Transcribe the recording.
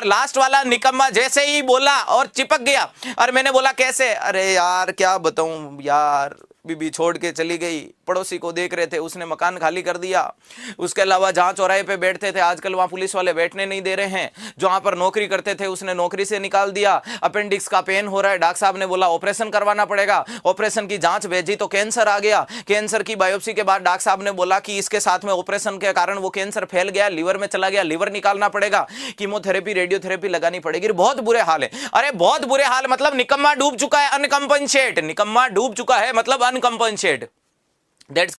और लास्ट वाला निकम्मा जैसे ही बोला और चिपक गया और मैंने बोला कैसे अरे यार क्या बताऊं यार बीबी छोड़ के चली गई पड़ोसी को देख रहे थे उसने मकान खाली कर दिया उसके अलावा जहाँ चौराहे पे बैठते थे आजकल वहाँ पुलिस वाले बैठने नहीं दे रहे हैं जहाँ पर नौकरी करते थे उसने नौकरी से निकाल दिया अपेंडिक्स का पेन हो रहा है डॉक्टर साहब ने बोला ऑपरेशन करवाना पड़ेगा ऑपरेशन की जाँच भेजी तो कैंसर आ गया कैंसर की बायोप्सी के बाद डॉक्टर साहब ने बोला कि इसके साथ में ऑपरेशन के कारण वो कैंसर फैल गया लीवर में चला गया लीवर निकालना पड़ेगा कीमोथेरेपी रेडियोथेरेपी लगानी पड़ेगी बहुत बुरे हाल है अरे बहुत बुरे हाल मतलब निकम्मा डूब चुका है अनकम्पनसेट निकम्मा डूब चुका है मतलब uncompensated. That's